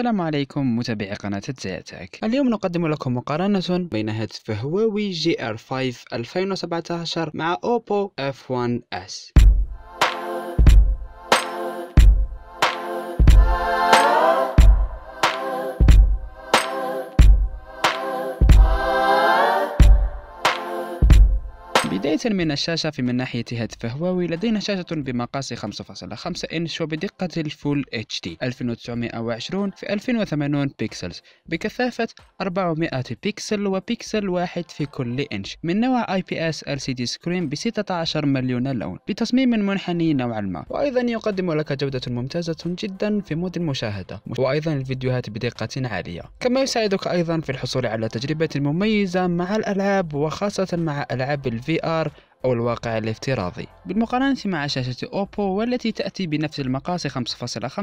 السلام عليكم متابعي قناة تزياتك اليوم نقدم لكم مقارنة بين هاتف هواوي جي ار 5 2017 مع اوبو اف 1 اس بداية من الشاشة في من ناحية هاتف هواوي لدينا شاشة بمقاس 5.5 إنش وبدقة الفول اتش دي 1920 في 2080 بيكسل بكثافة 400 بيكسل وبيكسل واحد في كل إنش من نوع اي بي اس ال سي دي سكرين ب 16 مليون لون بتصميم منحني نوعا ما وأيضا يقدم لك جودة ممتازة جدا في مود المشاهدة وأيضا الفيديوهات بدقة عالية كما يساعدك أيضا في الحصول على تجربة مميزة مع الألعاب وخاصة مع ألعاب الفي ار الآر أو الواقع الافتراضي بالمقارنة مع شاشة أوبو والتي تأتي بنفس المقاس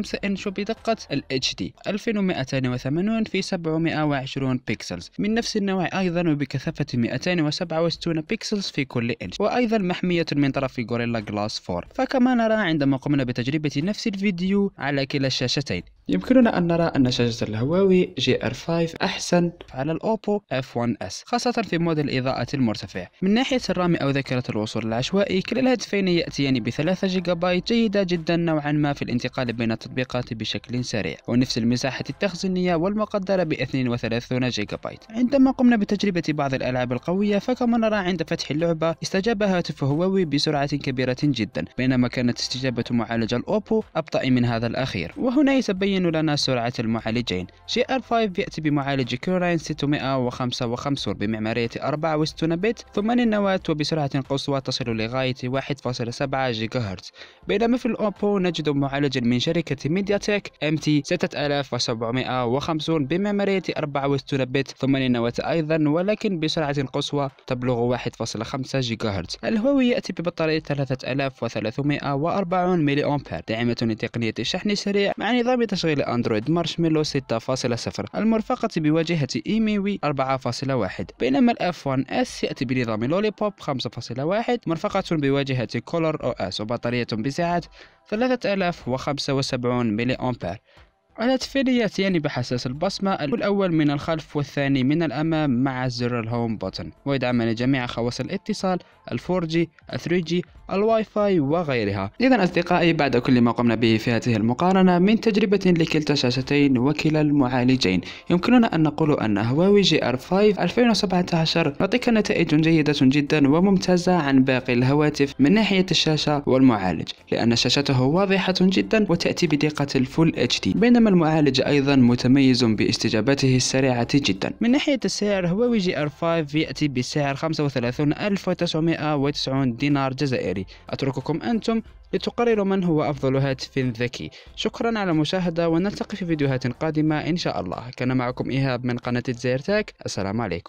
5.5 إنش وبدقة ال HD 2280 في 720 بيكسلز من نفس النوع أيضا وبكثافة 267 بيكسلز في كل إنش وأيضا محمية من طرف غوريلا جلاس 4 فكما نرى عندما قمنا بتجربة نفس الفيديو على كلا الشاشتين يمكننا أن نرى أن شاشة الهواوي جي ار 5 أحسن على اف 1 اس خاصة في مود الإضاءة المرتفع من ناحية الرام أو ذاكرة الوصول العشوائي كلا الهاتفين يأتيان ب 3 جيجا بايت جيدة جدا نوعا ما في الانتقال بين التطبيقات بشكل سريع ونفس المساحة التخزينية والمقدرة ب 32 جيجا بايت عندما قمنا بتجربة بعض الألعاب القوية فكما نرى عند فتح اللعبة استجاب هاتف هواوي بسرعة كبيرة جدا بينما كانت استجابة معالج الأوبو أبطأ من هذا الأخير وهنا يتبين يبين لنا سرعة المعالجين جي ار 5 يأتي بمعالج كوراين 655 بمعمارية 64 بت 8 نواة وبسرعة قصوى تصل لغاية 1.7 جيجا هرتز بينما في الأوبو نجد معالجا من شركة ميديا تك تي 6750 بمعمارية 64 بت 8 نواة أيضا ولكن بسرعة قصوى تبلغ 1.5 جيجا هرتز الهواوي يأتي ببطارية 3340 ملي أمبير داعمة لتقنية الشحن السريع مع نظام تشغيل وصلت إلى أندرويد مارشميلو 6.0 المرفقة بواجهة إيميوي 4.1 بينما الأف 1 اس يأتي بنظام لولي بوب 5.1 مرفقة بواجهة كولر أو اس وبطارية بسعة 3075 ملي أمبير الهاتفيات يعني بحساس البصمة الأول من الخلف والثاني من الأمام مع زر الهوم بوتن ويدعمني جميع خواص الاتصال 3G الواي فاي وغيرها إذا أصدقائي بعد كل ما قمنا به في هذه المقارنة من تجربة لكلتا الشاشتين وكلا المعالجين يمكننا أن نقول أن هواوي جي ار 5 2017 تعطيك نتائج جيدة جدا وممتازة عن باقي الهواتف من ناحية الشاشة والمعالج لأن شاشته واضحة جدا وتأتي بدقة الفول اتش دي بينما المعالج أيضا متميز باستجابته السريعة جدا من ناحية السعر هواوي جي ار 5 يأتي بسعر 35990 دينار جزائري أترككم أنتم لتقرروا من هو أفضل هاتف ذكي شكرا على المشاهدة ونلتقي في فيديوهات قادمة إن شاء الله كان معكم إيهاب من قناة زيرتاك السلام عليكم